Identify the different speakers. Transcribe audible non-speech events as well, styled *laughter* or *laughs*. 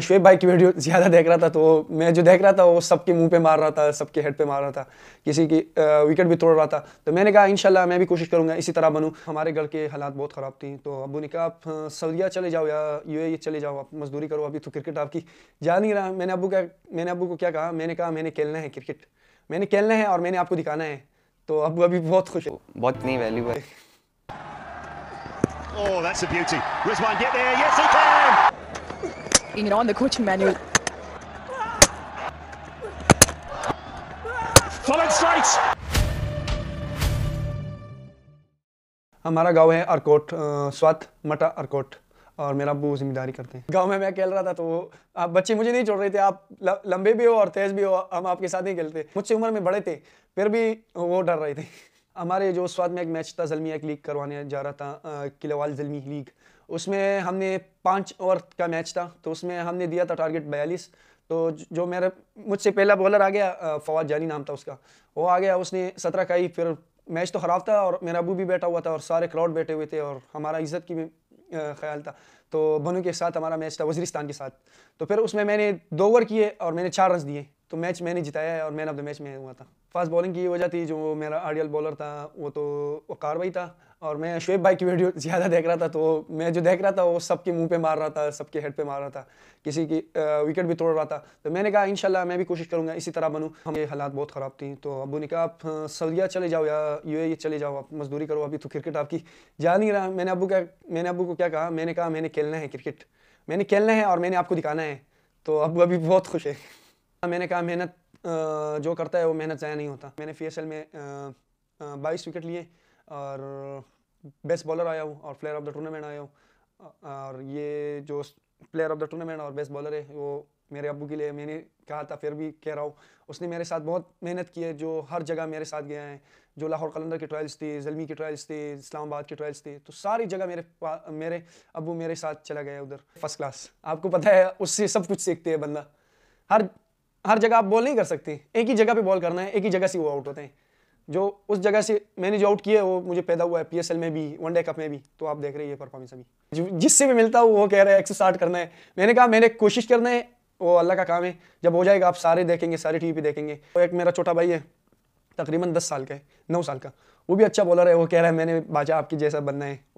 Speaker 1: शुएब भाई की वीडियो ज़्यादा देख रहा था तो मैं जो देख रहा था वो सबके मुंह पे मार रहा था सबके हेड पे मार रहा था किसी की विकेट भी तोड़ रहा था तो मैंने कहा इनशाला मैं भी कोशिश करूँगा इसी तरह बनूँ हमारे घर के हालात बहुत ख़राब थी तो अबू ने कहा आप सऊदिया चले जाओ या यू चले जाओ आप मजदूरी करो अभी तो क्रिकेट आपकी जा नहीं रहा मैंने अबू क्या मैंने अबू को क्या कहा मैंने कहा मैंने खेलना है क्रिकेट मैंने खेलना है और मैंने आपको दिखाना है तो अब अभी बहुत खुश हो बहुत नहीं वैल्यू है Oh, that's a beauty. Rizwan, get there. Yes, he can. you know, on the coaching manual. strikes. हमारा गांव है अरकोट स्वात मटा अरकोट और मेरा अबू जिम्मेदारी करते हैं गांव में मैं खेल रहा था तो आप बच्चे मुझे नहीं छोड़ रहे थे आप लंबे भी हो और तेज भी हो हम आपके साथ नहीं खेलते मुझसे उम्र में बड़े थे फिर भी वो डर रहे थे हमारे जो उस में एक मैच था जलमी एक लीग करवाने जा रहा था किलावाल जलमी लीग उसमें हमने पाँच ओवर का मैच था तो उसमें हमने दिया था टारगेट बयालीस तो जो मेरे मुझसे पहला बॉलर आ गया फवाद जानी नाम था उसका वो आ गया उसने सत्रह का ही फिर मैच तो ख़राब था और मेरा अबू भी बैठा हुआ था और सारे क्राउड बैठे हुए थे और हमारा इज़्ज़त की भी ख्याल था तो बनू के साथ हमारा मैच था वजरिस्तान के साथ तो फिर उसमें मैंने दो ओवर किए और मैंने चार रन दिए तो मैच मैंने जिताया है और मैन ऑफ द मैच में हुआ था फास्ट बॉलिंग की वजह थी जो मेरा आइडियल बॉलर था वो तो वकार भाई था और मैं शुएब भाई की वीडियो *laughs* ज़्यादा देख रहा था तो मैं जो देख रहा था वो सबके मुंह पे मार रहा था सबके हेड पे मार रहा था किसी की विकेट भी तोड़ रहा था तो मैंने कहा इंशाल्लाह मैं भी कोशिश करूँगा इसी तरह बनूँ ये हालात बहुत ख़राब थी तो अबू ने कहा आप सऊदिया चले जाओ या यू चले जाओ आप मजदूरी करो अभी तो क्रिकेट आपकी जा नहीं रहा मैंने अबू क्या मैंने अबू को क्या कहा मैंने कहा मैंने खेलना है क्रिकेट मैंने खेलना है और मैंने आपको दिखाना है तो अबू अभी बहुत खुश है मैंने कहा मेहनत जो करता है वो मेहनत ज़ाया नहीं होता मैंने पी में बाईस विकेट लिए और बेस्ट बॉलर आया हूँ और प्लेयर ऑफ द टूर्नामेंट आया हूँ और ये जो प्लेयर ऑफ द टूर्नामेंट और बेस्ट बॉलर है वो मेरे अबू के लिए मैंने कहा था फिर भी कह रहा हूँ उसने मेरे साथ बहुत मेहनत की है जो हर जगह मेरे साथ गया है जो लाहौर कलंदर की ट्रायल्स थी जलमी की ट्रायल्स थी इस्लामाबाद की ट्रायल्स थी तो सारी जगह मेरे मेरे अबू मेरे साथ चला गया उधर फर्स्ट क्लास आपको पता है उससे सब कुछ सीखते हैं बंदा हर हर जगह आप बॉल नहीं कर सकते एक ही जगह पे बॉल करना है एक ही जगह से वो आउट होते हैं जो उस जगह से मैंने जो आउट किया वो मुझे पैदा हुआ है पीएसएल में भी वनडे कप में भी तो आप देख रहे हैं परफॉर्मेंस अभी जिससे भी मिलता हूँ वो कह रहा है एक करना है मैंने कहा मैंने कोशिश करना है वो अल्लाह का काम है जब हो जाएगा आप सारे देखेंगे सारे टी पे देखेंगे तो एक मेरा छोटा भाई है तकरीबन दस साल का है नौ साल का वो भी अच्छा बॉलर है वो कह रहा है मैंने बाजा आपकी जैसा बनना है